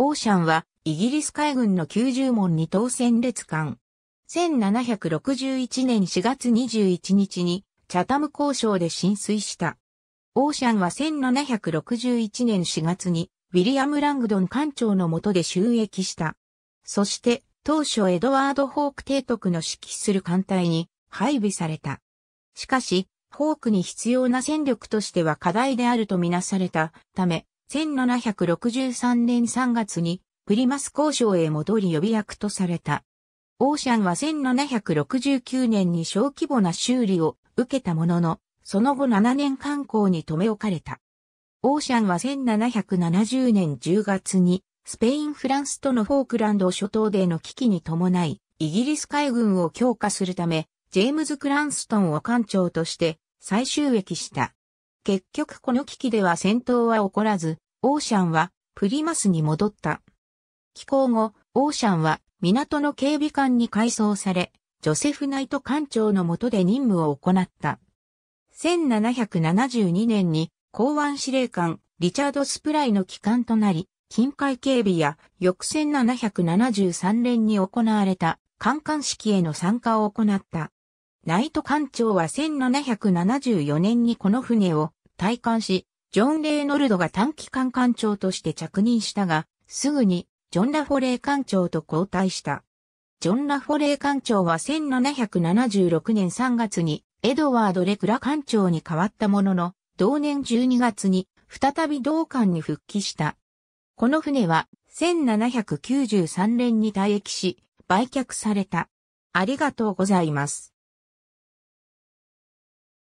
オーシャンは、イギリス海軍の90門に等戦列艦。1761年4月21日に、チャタム交渉で浸水した。オーシャンは1761年4月に、ウィリアム・ラングドン艦長の下で収益した。そして、当初エドワード・ホーク提督の指揮する艦隊に配備された。しかし、ホークに必要な戦力としては課題であるとみなされたため、1763年3月にプリマス交渉へ戻り予備役とされた。オーシャンは1769年に小規模な修理を受けたものの、その後7年観光に留め置かれた。オーシャンは1770年10月にスペイン・フランスとのフォークランド諸島での危機に伴い、イギリス海軍を強化するため、ジェームズ・クランストンを艦長として再収益した。結局この危機では戦闘は起こらず、オーシャンはプリマスに戻った。帰港後、オーシャンは港の警備官に改装され、ジョセフ・ナイト艦長の下で任務を行った。1772年に港湾司令官リチャード・スプライの機関となり、近海警備や翌1773年に行われた艦艦式への参加を行った。ナイト艦長は1774年にこの船を退官し、ジョン・レイノルドが短期間艦長として着任したが、すぐにジョン・ラフォレー艦長と交代した。ジョン・ラフォレー艦長は1776年3月にエドワード・レクラ艦長に変わったものの、同年12月に再び同艦に復帰した。この船は1793年に退役し、売却された。ありがとうございます。